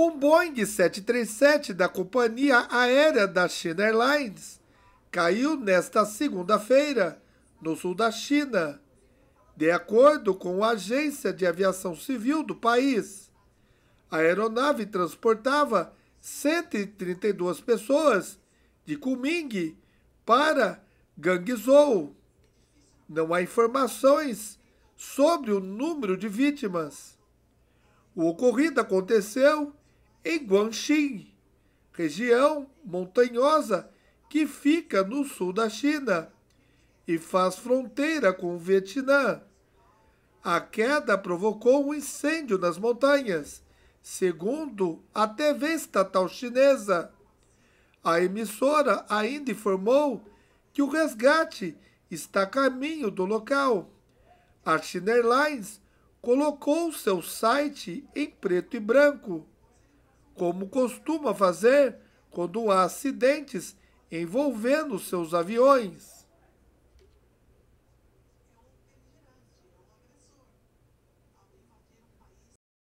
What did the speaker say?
Um Boeing 737 da companhia aérea da China Airlines caiu nesta segunda-feira no sul da China, de acordo com a Agência de Aviação Civil do país. A aeronave transportava 132 pessoas de Kunming para Gangzhou. Não há informações sobre o número de vítimas. O ocorrido aconteceu em Guangxi, região montanhosa que fica no sul da China e faz fronteira com o Vietnã. A queda provocou um incêndio nas montanhas, segundo a TV estatal chinesa. A emissora ainda informou que o resgate está a caminho do local. A China Airlines colocou seu site em preto e branco como costuma fazer quando há acidentes envolvendo seus aviões.